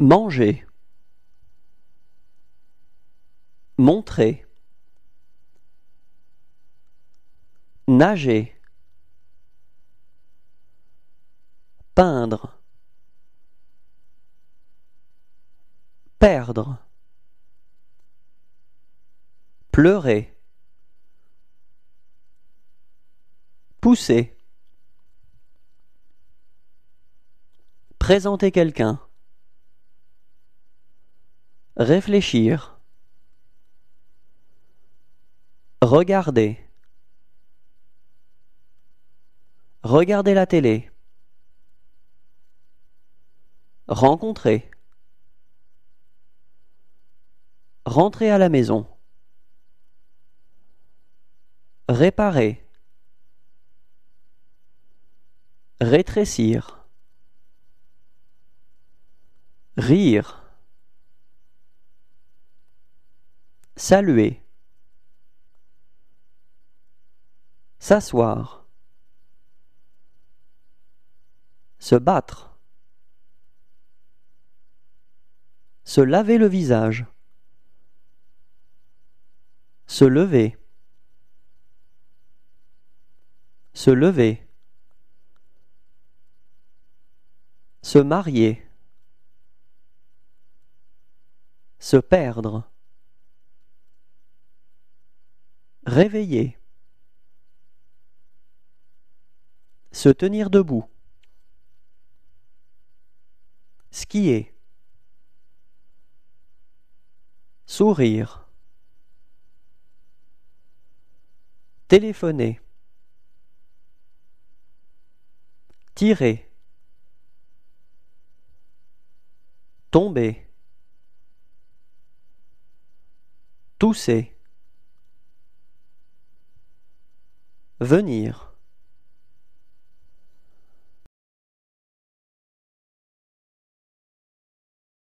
Manger Montrer Nager Peindre Perdre Pleurer Pousser Présenter quelqu'un Réfléchir. Regarder. Regarder la télé. Rencontrer. Rentrer à la maison. Réparer. Rétrécir. Rire. Saluer. S'asseoir. Se battre. Se laver le visage. Se lever. Se lever. Se marier. Se perdre. Réveiller. Se tenir debout. Skier. Sourire. Téléphoner. Tirer. Tomber. Tousser. venir